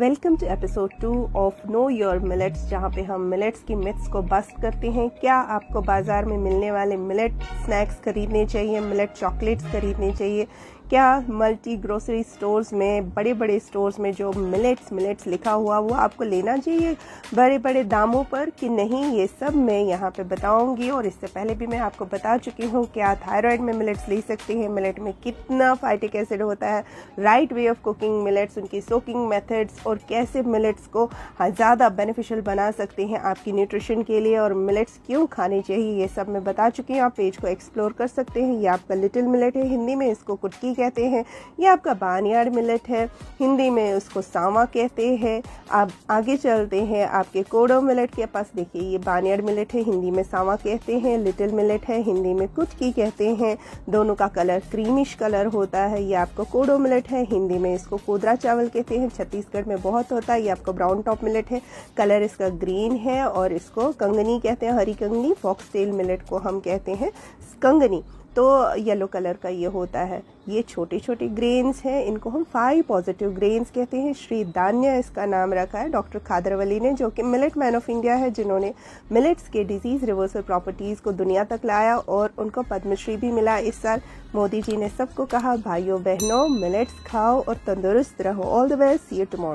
welcome to episode two of know your millets जहाँ पे हम मिलेट्स की मिथ्स को बस्ट करते हैं क्या आपको बाजार में मिलने वाले मिलेट स्नैक्स खरीदने चाहिए मिलेट चॉकलेट्स खरीदने चाहिए क्या मल्टी ग्रोसरी स्टोर्स में बड़े बड़े स्टोर्स में जो मिलेट्स मिलेट्स लिखा हुआ वो आपको लेना चाहिए बड़े बड़े दामों पर कि नहीं ये सब मैं यहाँ पे बताऊँगी और इससे पहले भी मैं आपको बता चुकी हूँ क्या थायराइड में मिलेट्स ले सकते हैं मिलेट में कितना फाइटिक एसिड होता है right way of cooking millets उनकी सोकिंग मेथड्स और कैसे मिलेट्स को ज़्यादा बेनिफिशियल बना सकते हैं आपकी न्यूट्रिशन के लिए और मिलेट्स क्यों खाने चाहिए ये सब मैं बता चुकी हूँ आप पेज को एक्सप्लोर कर सकते हैं ये आपका लिटिल मिलेट है हिंदी में इसको कुटकी कहते हैं ये आपका बानियाड मिलेट है हिंदी में उसको सावा कहते हैं आप आगे चलते हैं आपके कोडो मिलेट के पास देखिए ये बानियाड मिलेट है हिंदी में सावा कहते हैं लिटिल मिलेट है हिंदी में कुछ की कहते हैं दोनों का कलर क्रीमिश कलर होता है ये आपको कोडो मिलेट है हिंदी में इसको कोदरा चावल कहते हैं छत्तीसगढ़ में बहुत होता है ये आपको ब्राउन टॉप मिलेट है कलर इसका ग्रीन है और इसको कंगनी कहते हैं हरी कंगनी फॉक्स टेल मिलेट को हम कहते हैं कंगनी तो येलो कलर का ये होता है ये छोटे छोटे ग्रेन्स हैं इनको हम फाइव पॉजिटिव ग्रेन्स कहते हैं श्री धान्य इसका नाम रखा है डॉक्टर खादरवली ने जो कि मिलेट मैन ऑफ इंडिया है जिन्होंने मिलेट्स के डिजीज़ रिवर्सल प्रॉपर्टीज़ को दुनिया तक लाया और उनको पद्मश्री भी मिला इस साल मोदी जी ने सबको कहा भाइयों बहनों मिलेट्स खाओ और तंदुरुस्त रहो all the best see you tomorrow